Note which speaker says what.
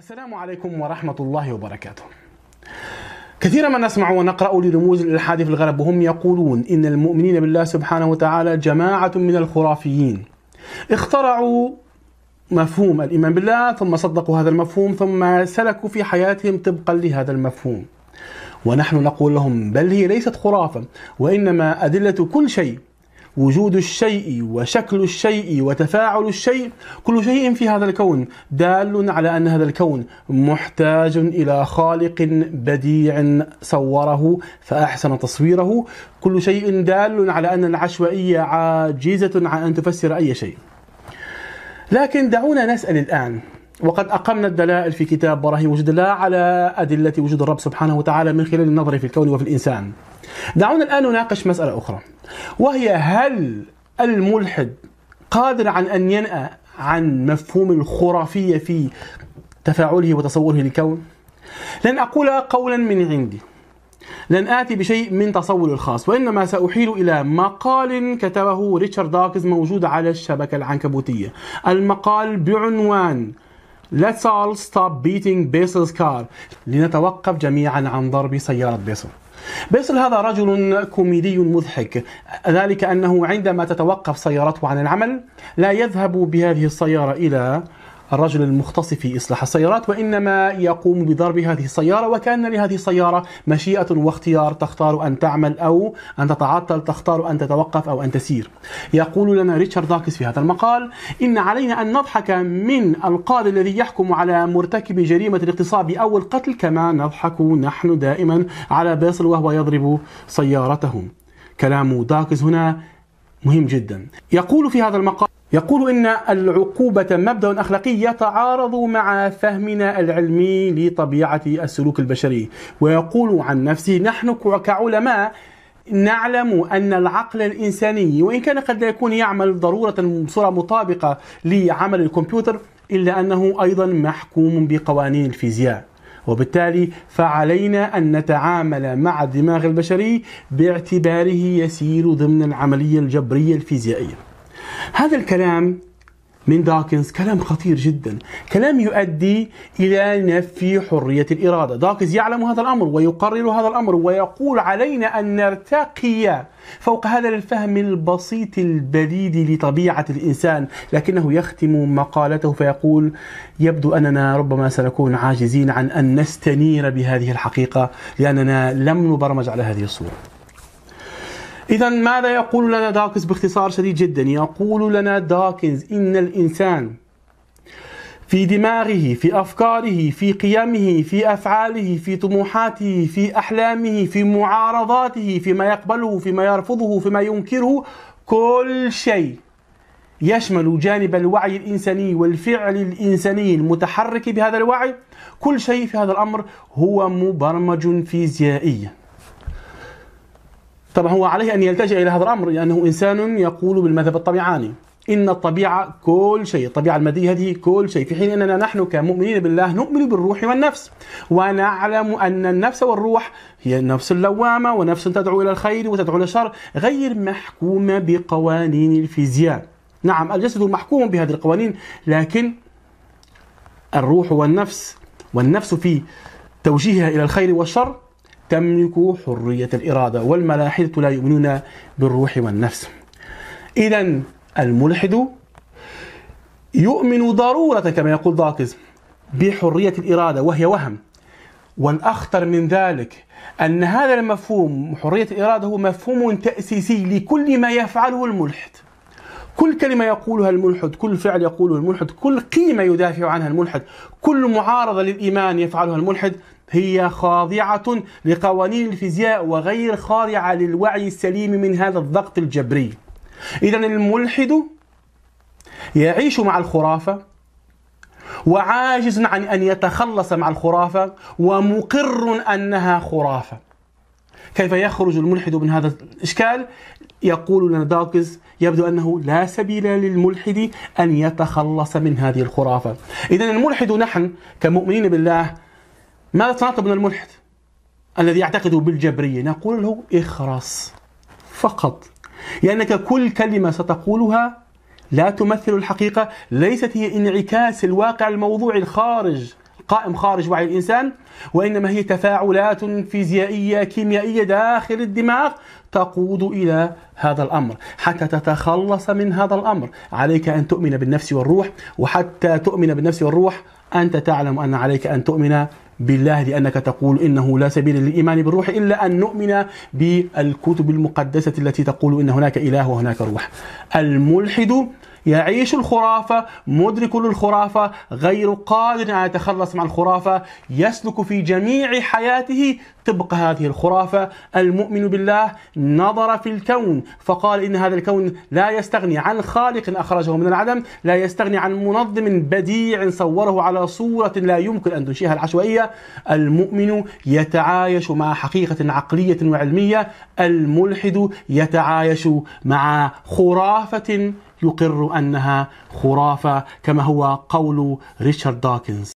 Speaker 1: السلام عليكم ورحمة الله وبركاته. كثيرا ما نسمع ونقرأ لرموز الإلحاد في الغرب وهم يقولون إن المؤمنين بالله سبحانه وتعالى جماعة من الخرافيين. اخترعوا مفهوم الإيمان بالله ثم صدقوا هذا المفهوم ثم سلكوا في حياتهم طبقا لهذا المفهوم. ونحن نقول لهم بل هي ليست خرافة وإنما أدلة كل شيء وجود الشيء وشكل الشيء وتفاعل الشيء كل شيء في هذا الكون دال على أن هذا الكون محتاج إلى خالق بديع صوره فأحسن تصويره كل شيء دال على أن العشوائية عاجزة عن أن تفسر أي شيء لكن دعونا نسأل الآن وقد أقمنا الدلائل في كتاب براهين وجود الله على أدلة وجود الرب سبحانه وتعالى من خلال النظر في الكون وفي الإنسان دعونا الآن نناقش مسألة أخرى وهي هل الملحد قادر عن أن ينأى عن مفهوم الخرافية في تفاعله وتصوره للكون لن أقول قولا من عندي لن آتي بشيء من تصوري الخاص وإنما سأحيل إلى مقال كتبه ريتشارد داكز موجود على الشبكة العنكبوتية المقال بعنوان Let's all stop beating Basil's car لنتوقف جميعا عن ضرب سيارة بيسل بيصل هذا رجل كوميدي مضحك ذلك أنه عندما تتوقف سيارته عن العمل لا يذهب بهذه السيارة إلى الرجل المختص في إصلاح السيارات وإنما يقوم بضرب هذه السيارة وكأن لهذه السيارة مشيئة واختيار تختار أن تعمل أو أن تتعطل تختار أن تتوقف أو أن تسير يقول لنا ريتشارد داكس في هذا المقال إن علينا أن نضحك من القاضي الذي يحكم على مرتكب جريمة الاغتصاب أو القتل كما نضحك نحن دائما على بيصل وهو يضرب سيارتهم كلام داكس هنا مهم جدا يقول في هذا المقال يقول إن العقوبة مبدأ أخلاقي يتعارض مع فهمنا العلمي لطبيعة السلوك البشري ويقول عن نفسه نحن كعلماء نعلم أن العقل الإنساني وإن كان قد لا يكون يعمل ضرورة بصورة مطابقة لعمل الكمبيوتر إلا أنه أيضا محكوم بقوانين الفيزياء وبالتالي فعلينا أن نتعامل مع الدماغ البشري باعتباره يسير ضمن العملية الجبرية الفيزيائية هذا الكلام من داكنز كلام خطير جدا كلام يؤدي إلى نفي حرية الإرادة داكنز يعلم هذا الأمر ويقرر هذا الأمر ويقول علينا أن نرتقي فوق هذا الفهم البسيط البديد لطبيعة الإنسان لكنه يختم مقالته فيقول يبدو أننا ربما سنكون عاجزين عن أن نستنير بهذه الحقيقة لأننا لم نبرمج على هذه الصورة إذا ماذا يقول لنا داكنز باختصار شديد جدا؟ يقول لنا داكنز إن الإنسان في دماغه في افكاره في قيمه في افعاله في طموحاته في احلامه في معارضاته فيما يقبله فيما يرفضه فيما ينكره كل شيء يشمل جانب الوعي الانساني والفعل الانساني المتحرك بهذا الوعي كل شيء في هذا الامر هو مبرمج فيزيائيا طبعا هو عليه أن يلتجئ إلى هذا الأمر لأنه إنسان يقول بالمذهب الطبيعاني إن الطبيعة كل شيء الطبيعة المادية هذه كل شيء في حين أننا نحن كمؤمنين بالله نؤمن بالروح والنفس ونعلم أن النفس والروح هي نفس اللوامة ونفس تدعو إلى الخير وتدعو إلى الشر غير محكومة بقوانين الفيزياء نعم الجسد محكوم بهذه القوانين لكن الروح والنفس والنفس في توجيهها إلى الخير والشر تملك حرية الإرادة والملاحدة لا يؤمنون بالروح والنفس إذا الملحد يؤمن ضرورة كما يقول داكز بحرية الإرادة وهي وهم والأخطر من ذلك أن هذا المفهوم حرية الإرادة هو مفهوم تأسيسي لكل ما يفعله الملحد كل كلمة يقولها الملحد كل فعل يقوله الملحد كل قيمة يدافع عنها الملحد كل معارضة للإيمان يفعلها الملحد هي خاضعة لقوانين الفيزياء وغير خاضعة للوعي السليم من هذا الضغط الجبري إذا الملحد يعيش مع الخرافة وعاجز عن أن يتخلص مع الخرافة ومقر أنها خرافة كيف يخرج الملحد من هذا الإشكال؟ يقول لنا داكز يبدو أنه لا سبيل للملحد أن يتخلص من هذه الخرافة إذا الملحد نحن كمؤمنين بالله ماذا نطلب من الملحد الذي يعتقد بالجبرية نقول له اخرس فقط لأنك كل كلمة ستقولها لا تمثل الحقيقة ليست هي انعكاس الواقع الموضوعي الخارج قائم خارج وعي الإنسان وإنما هي تفاعلات فيزيائية كيميائية داخل الدماغ تقود إلى هذا الأمر حتى تتخلص من هذا الأمر عليك أن تؤمن بالنفس والروح وحتى تؤمن بالنفس والروح أنت تعلم أن عليك أن تؤمن بالله لأنك تقول إنه لا سبيل للإيمان بالروح إلا أن نؤمن بالكتب المقدسة التي تقول إن هناك إله وهناك روح الملحد يعيش الخرافة مدرك للخرافة غير قادر على يتخلص مع الخرافة يسلك في جميع حياته طبق هذه الخرافة المؤمن بالله نظر في الكون فقال إن هذا الكون لا يستغني عن خالق أخرجه من العدم لا يستغني عن منظم بديع صوره على صورة لا يمكن أن تنشئها العشوائية المؤمن يتعايش مع حقيقة عقلية وعلمية الملحد يتعايش مع خرافة يقر أنها خرافة كما هو قول ريتشارد داكنز